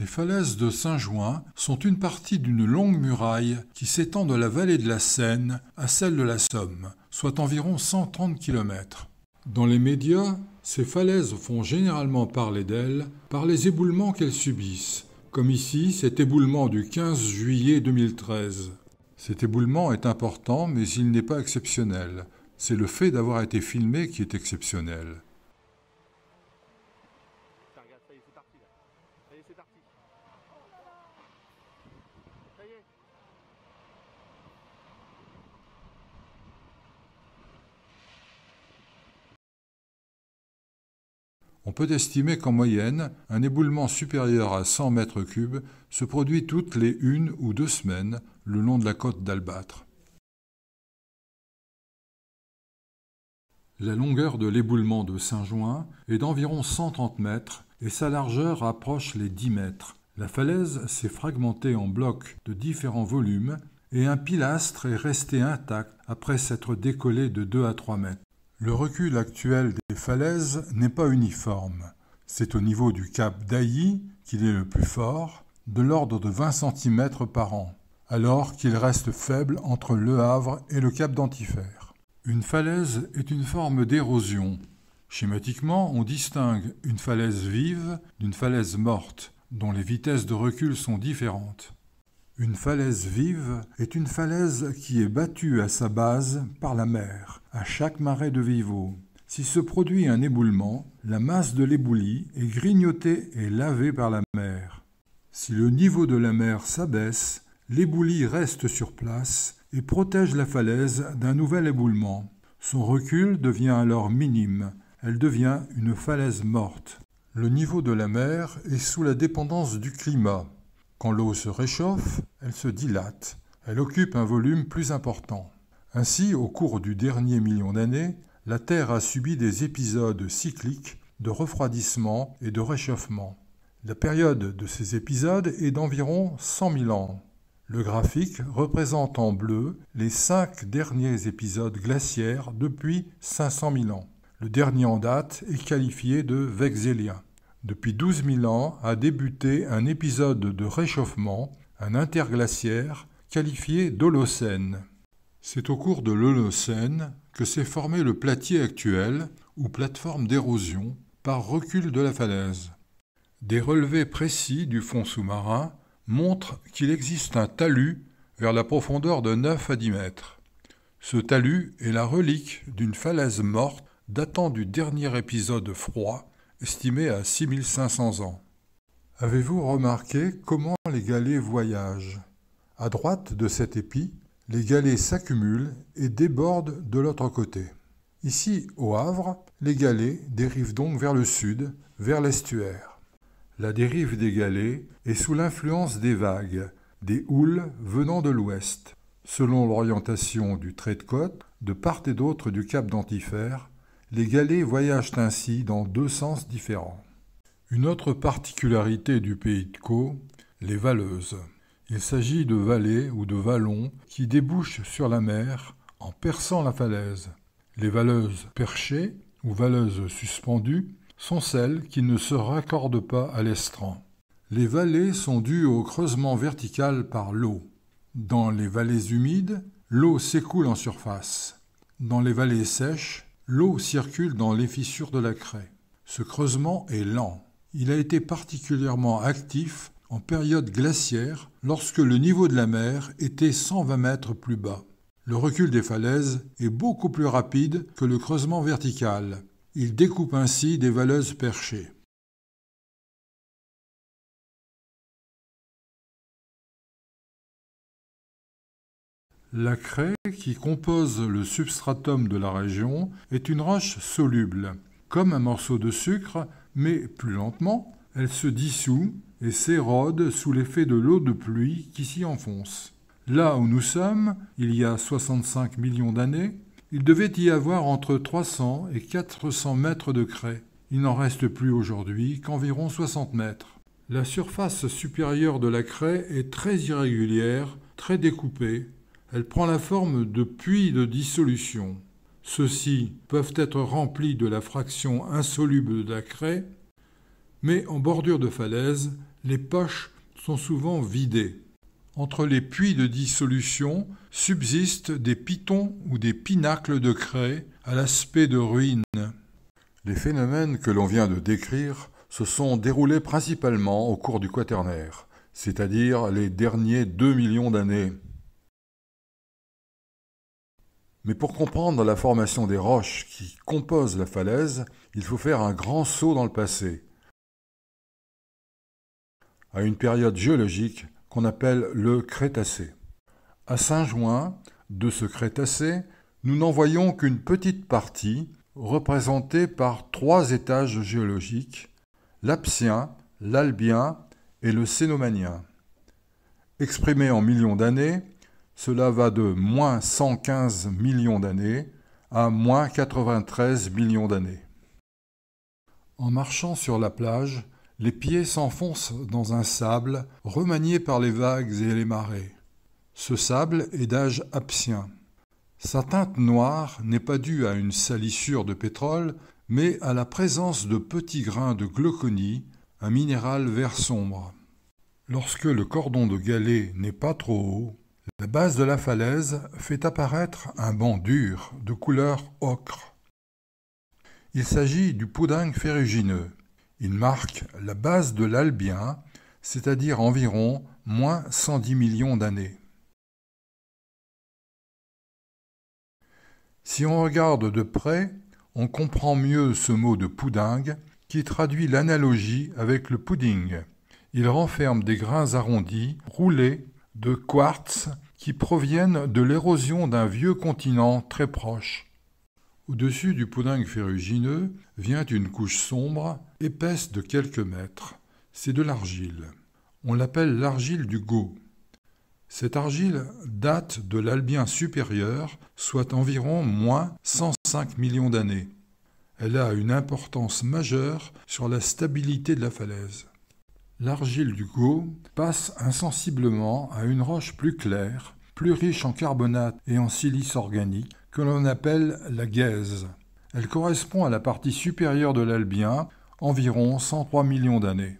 Les falaises de Saint-Jouin sont une partie d'une longue muraille qui s'étend de la vallée de la Seine à celle de la Somme, soit environ 130 km. Dans les médias, ces falaises font généralement parler d'elles par les éboulements qu'elles subissent, comme ici cet éboulement du 15 juillet 2013. Cet éboulement est important, mais il n'est pas exceptionnel. C'est le fait d'avoir été filmé qui est exceptionnel. On peut estimer qu'en moyenne, un éboulement supérieur à 100 mètres cubes se produit toutes les une ou deux semaines le long de la côte d'Albâtre. La longueur de l'éboulement de Saint-Jouin est d'environ 130 mètres et sa largeur approche les 10 mètres. La falaise s'est fragmentée en blocs de différents volumes et un pilastre est resté intact après s'être décollé de 2 à 3 mètres. Le recul actuel des falaises n'est pas uniforme. C'est au niveau du cap d'Ailly qu'il est le plus fort, de l'ordre de 20 cm par an, alors qu'il reste faible entre Le Havre et le cap d'Antifère. Une falaise est une forme d'érosion Schématiquement, on distingue une falaise vive d'une falaise morte, dont les vitesses de recul sont différentes. Une falaise vive est une falaise qui est battue à sa base par la mer, à chaque marée de vivo. Si se produit un éboulement, la masse de l'éboulis est grignotée et lavée par la mer. Si le niveau de la mer s'abaisse, l'éboulis reste sur place et protège la falaise d'un nouvel éboulement. Son recul devient alors minime, elle devient une falaise morte. Le niveau de la mer est sous la dépendance du climat. Quand l'eau se réchauffe, elle se dilate, elle occupe un volume plus important. Ainsi, au cours du dernier million d'années, la Terre a subi des épisodes cycliques de refroidissement et de réchauffement. La période de ces épisodes est d'environ 100 000 ans. Le graphique représente en bleu les cinq derniers épisodes glaciaires depuis 500 000 ans. Le dernier en date est qualifié de vexélien. Depuis 12 000 ans a débuté un épisode de réchauffement, un interglaciaire, qualifié d'Holocène. C'est au cours de l'Holocène que s'est formé le platier actuel, ou plateforme d'érosion, par recul de la falaise. Des relevés précis du fond sous-marin montrent qu'il existe un talus vers la profondeur de 9 à 10 mètres. Ce talus est la relique d'une falaise morte datant du dernier épisode froid, estimé à 6500 ans. Avez-vous remarqué comment les galets voyagent À droite de cet épi, les galets s'accumulent et débordent de l'autre côté. Ici, au Havre, les galets dérivent donc vers le sud, vers l'estuaire. La dérive des galets est sous l'influence des vagues, des houles venant de l'ouest. Selon l'orientation du trait de côte, de part et d'autre du cap d'Antifer, les galets voyagent ainsi dans deux sens différents. Une autre particularité du pays de Caux, les valeuses. Il s'agit de vallées ou de vallons qui débouchent sur la mer en perçant la falaise. Les valeuses perchées ou valeuses suspendues sont celles qui ne se raccordent pas à l'estran. Les vallées sont dues au creusement vertical par l'eau. Dans les vallées humides, l'eau s'écoule en surface. Dans les vallées sèches, L'eau circule dans les fissures de la craie. Ce creusement est lent. Il a été particulièrement actif en période glaciaire lorsque le niveau de la mer était 120 mètres plus bas. Le recul des falaises est beaucoup plus rapide que le creusement vertical. Il découpe ainsi des valeuses perchées. La craie qui compose le substratum de la région est une roche soluble, comme un morceau de sucre, mais plus lentement, elle se dissout et s'érode sous l'effet de l'eau de pluie qui s'y enfonce. Là où nous sommes, il y a 65 millions d'années, il devait y avoir entre 300 et 400 mètres de craie. Il n'en reste plus aujourd'hui qu'environ 60 mètres. La surface supérieure de la craie est très irrégulière, très découpée, elle prend la forme de puits de dissolution. Ceux-ci peuvent être remplis de la fraction insoluble de la craie, mais en bordure de falaise, les poches sont souvent vidées. Entre les puits de dissolution subsistent des pitons ou des pinacles de craie à l'aspect de ruines. Les phénomènes que l'on vient de décrire se sont déroulés principalement au cours du Quaternaire, c'est-à-dire les derniers deux millions d'années. Mais pour comprendre la formation des roches qui composent la falaise, il faut faire un grand saut dans le passé, à une période géologique qu'on appelle le Crétacé. À Saint-Juin, de ce Crétacé, nous n'en voyons qu'une petite partie, représentée par trois étages géologiques, l'Apsien, l'Albien et le Cénomanien. Exprimé en millions d'années, cela va de moins 115 millions d'années à moins 93 millions d'années. En marchant sur la plage, les pieds s'enfoncent dans un sable remanié par les vagues et les marées. Ce sable est d'âge absien. Sa teinte noire n'est pas due à une salissure de pétrole, mais à la présence de petits grains de gloconie, un minéral vert sombre. Lorsque le cordon de galet n'est pas trop haut, la base de la falaise fait apparaître un banc dur de couleur ocre. Il s'agit du poudingue ferrugineux. Il marque la base de l'Albien, c'est-à-dire environ moins 110 millions d'années. Si on regarde de près, on comprend mieux ce mot de poudingue qui traduit l'analogie avec le pudding. Il renferme des grains arrondis, roulés de quartz qui proviennent de l'érosion d'un vieux continent très proche. Au-dessus du poudingue ferrugineux vient une couche sombre, épaisse de quelques mètres. C'est de l'argile. On l'appelle l'argile du Gau. Cette argile date de l'Albien supérieur, soit environ moins 105 millions d'années. Elle a une importance majeure sur la stabilité de la falaise l'argile du Gau passe insensiblement à une roche plus claire, plus riche en carbonate et en silice organique, que l'on appelle la gaze. Elle correspond à la partie supérieure de l'Albien, environ 103 millions d'années.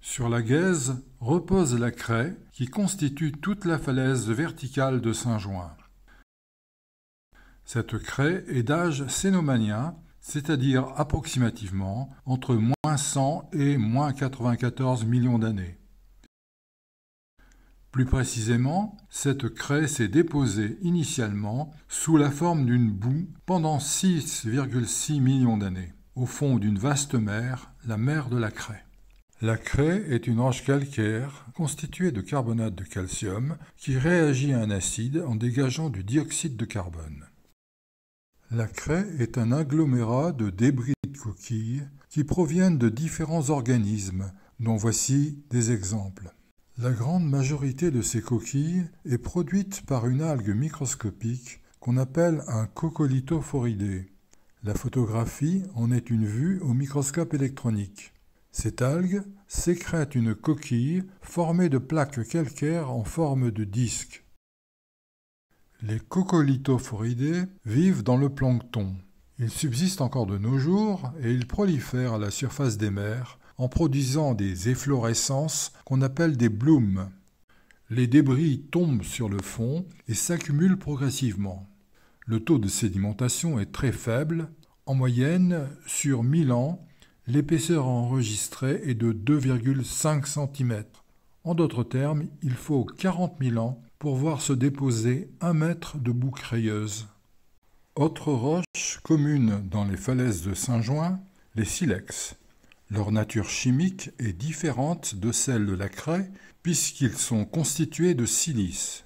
Sur la gaze repose la craie qui constitue toute la falaise verticale de Saint-Join. Cette craie est d'âge cénomanien c'est-à-dire approximativement entre moins 100 et moins 94 millions d'années. Plus précisément, cette craie s'est déposée initialement sous la forme d'une boue pendant 6,6 millions d'années, au fond d'une vaste mer, la mer de la craie. La craie est une roche calcaire constituée de carbonate de calcium qui réagit à un acide en dégageant du dioxyde de carbone. La craie est un agglomérat de débris de coquilles qui proviennent de différents organismes, dont voici des exemples. La grande majorité de ces coquilles est produite par une algue microscopique qu'on appelle un coccolithophoridé. La photographie en est une vue au microscope électronique. Cette algue sécrète une coquille formée de plaques calcaires en forme de disque. Les coccolithophoridés vivent dans le plancton. Ils subsistent encore de nos jours et ils prolifèrent à la surface des mers en produisant des efflorescences qu'on appelle des blooms. Les débris tombent sur le fond et s'accumulent progressivement. Le taux de sédimentation est très faible. En moyenne, sur 1000 ans, l'épaisseur enregistrée est de 2,5 cm. En d'autres termes, il faut 40 000 ans pour voir se déposer un mètre de boue crayeuse. Autre roche commune dans les falaises de saint jean les silex. Leur nature chimique est différente de celle de la craie puisqu'ils sont constitués de silice.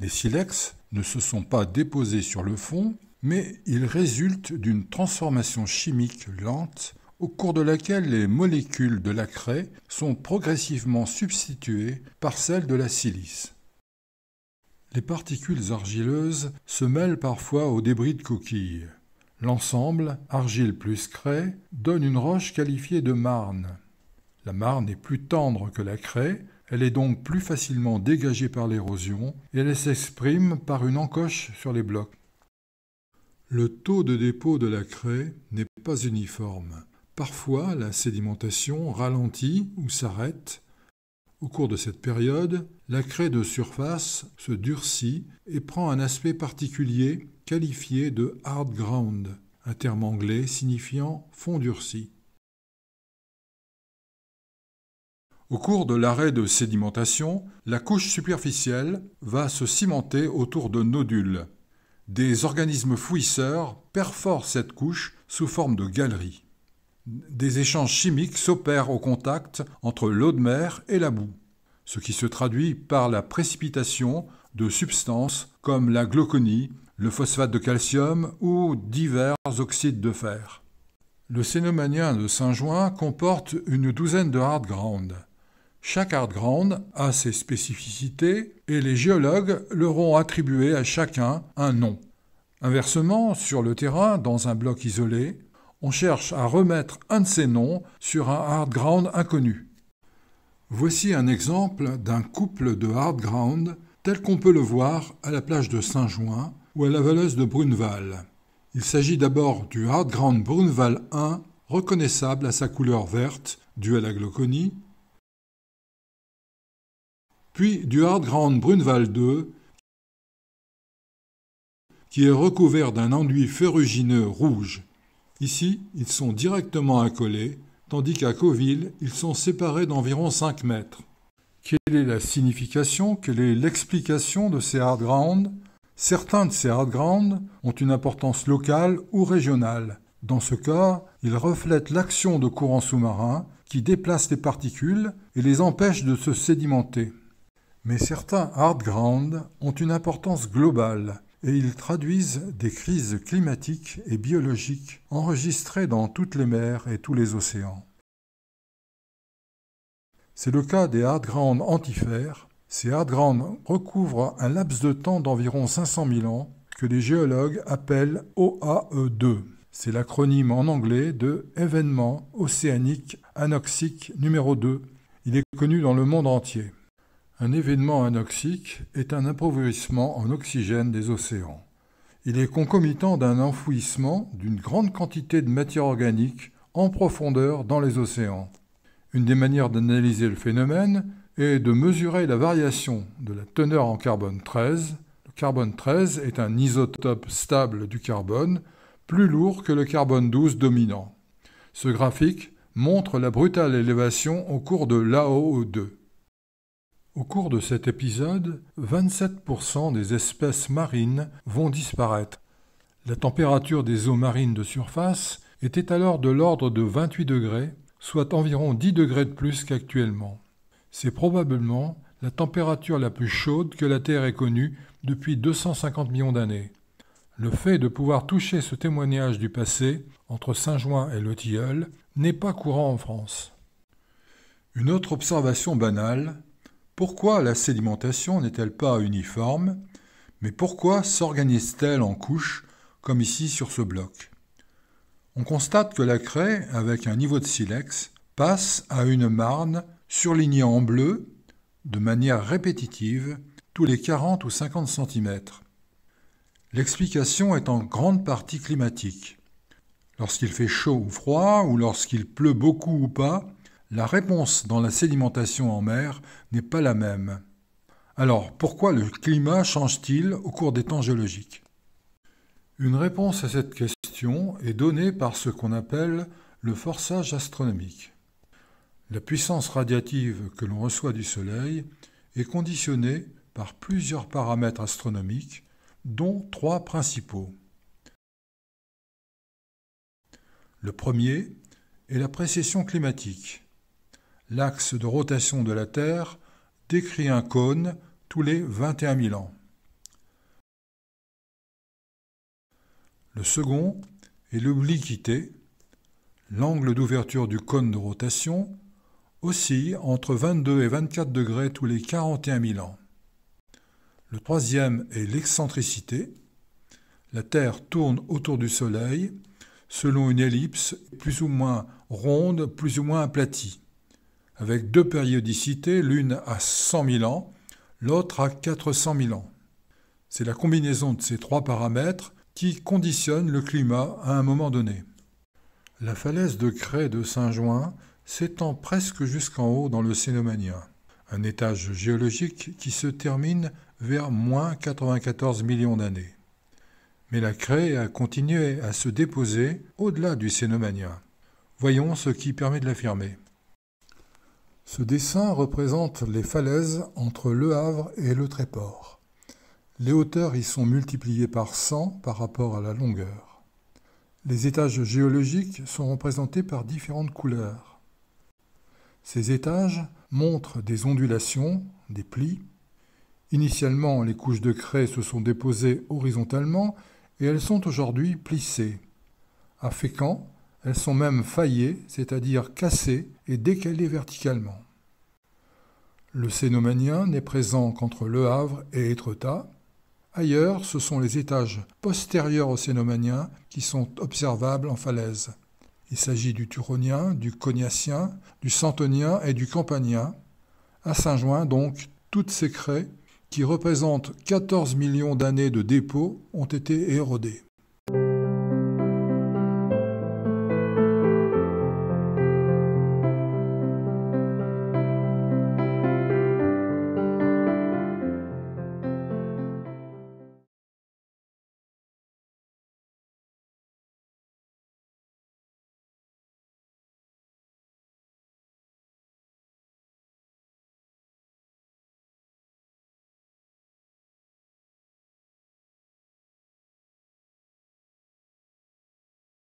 Les silex ne se sont pas déposés sur le fond, mais ils résultent d'une transformation chimique lente au cours de laquelle les molécules de la craie sont progressivement substituées par celles de la silice les particules argileuses se mêlent parfois aux débris de coquilles. L'ensemble, argile plus craie, donne une roche qualifiée de marne. La marne est plus tendre que la craie, elle est donc plus facilement dégagée par l'érosion et elle s'exprime par une encoche sur les blocs. Le taux de dépôt de la craie n'est pas uniforme. Parfois, la sédimentation ralentit ou s'arrête au cours de cette période, la craie de surface se durcit et prend un aspect particulier qualifié de hard ground, un terme anglais signifiant fond durci. Au cours de l'arrêt de sédimentation, la couche superficielle va se cimenter autour de nodules. Des organismes fouisseurs perforent cette couche sous forme de galeries des échanges chimiques s'opèrent au contact entre l'eau de mer et la boue, ce qui se traduit par la précipitation de substances comme la glauconie, le phosphate de calcium ou divers oxydes de fer. Le cénomanien de Saint-Jouin comporte une douzaine de hardgrounds. Chaque hardground a ses spécificités et les géologues leur ont attribué à chacun un nom. Inversement, sur le terrain, dans un bloc isolé, on cherche à remettre un de ces noms sur un hard ground inconnu. Voici un exemple d'un couple de hard ground tel qu'on peut le voir à la plage de Saint-Jouin ou à la valeuse de Bruneval. Il s'agit d'abord du hard ground Bruneval 1, reconnaissable à sa couleur verte due à la glauconie, puis du hard ground Bruneval 2, qui est recouvert d'un enduit ferrugineux rouge Ici, ils sont directement accolés, tandis qu'à Coville, ils sont séparés d'environ 5 mètres. Quelle est la signification, quelle est l'explication de ces hard Certains de ces hard ont une importance locale ou régionale. Dans ce cas, ils reflètent l'action de courants sous-marins qui déplacent les particules et les empêchent de se sédimenter. Mais certains hard ont une importance globale et ils traduisent des crises climatiques et biologiques enregistrées dans toutes les mers et tous les océans. C'est le cas des hardgrounds antifères. Ces hardgrounds recouvrent un laps de temps d'environ 500 000 ans que les géologues appellent OAE2. C'est l'acronyme en anglais de Événement océanique anoxique numéro 2. Il est connu dans le monde entier. Un événement anoxique est un appauvrissement en oxygène des océans. Il est concomitant d'un enfouissement d'une grande quantité de matière organique en profondeur dans les océans. Une des manières d'analyser le phénomène est de mesurer la variation de la teneur en carbone 13. Le carbone 13 est un isotope stable du carbone, plus lourd que le carbone 12 dominant. Ce graphique montre la brutale élévation au cours de l'AOO2. E au cours de cet épisode, 27% des espèces marines vont disparaître. La température des eaux marines de surface était alors de l'ordre de 28 degrés, soit environ 10 degrés de plus qu'actuellement. C'est probablement la température la plus chaude que la Terre ait connue depuis 250 millions d'années. Le fait de pouvoir toucher ce témoignage du passé entre Saint-Jouin et Le Tilleul n'est pas courant en France. Une autre observation banale, pourquoi la sédimentation n'est-elle pas uniforme Mais pourquoi s'organise-t-elle en couches, comme ici sur ce bloc On constate que la craie, avec un niveau de silex, passe à une marne surlignée en bleu, de manière répétitive, tous les 40 ou 50 cm. L'explication est en grande partie climatique. Lorsqu'il fait chaud ou froid, ou lorsqu'il pleut beaucoup ou pas, la réponse dans la sédimentation en mer n'est pas la même. Alors, pourquoi le climat change-t-il au cours des temps géologiques Une réponse à cette question est donnée par ce qu'on appelle le forçage astronomique. La puissance radiative que l'on reçoit du Soleil est conditionnée par plusieurs paramètres astronomiques, dont trois principaux. Le premier est la précession climatique, l'axe de rotation de la Terre décrit un cône tous les 21 000 ans. Le second est l'obliquité. L'angle d'ouverture du cône de rotation oscille entre 22 et 24 degrés tous les 41 000 ans. Le troisième est l'excentricité. La Terre tourne autour du Soleil selon une ellipse plus ou moins ronde, plus ou moins aplatie avec deux périodicités, l'une à 100 000 ans, l'autre à 400 000 ans. C'est la combinaison de ces trois paramètres qui conditionne le climat à un moment donné. La falaise de craie de Saint-Jouin s'étend presque jusqu'en haut dans le Cénomanien, un étage géologique qui se termine vers moins 94 millions d'années. Mais la craie a continué à se déposer au-delà du Cénomanien. Voyons ce qui permet de l'affirmer. Ce dessin représente les falaises entre Le Havre et Le Tréport. Les hauteurs y sont multipliées par 100 par rapport à la longueur. Les étages géologiques sont représentés par différentes couleurs. Ces étages montrent des ondulations, des plis. Initialement, les couches de craie se sont déposées horizontalement et elles sont aujourd'hui plissées. À Fécamp, elles sont même faillées, c'est-à-dire cassées et décalées verticalement. Le cénomanien n'est présent qu'entre Le Havre et Étretat. Ailleurs, ce sont les étages postérieurs au cénomanien qui sont observables en falaise. Il s'agit du Turonien, du Cognacien, du Santonien et du Campanien. À Saint-Join, donc, toutes ces craies, qui représentent 14 millions d'années de dépôts, ont été érodées.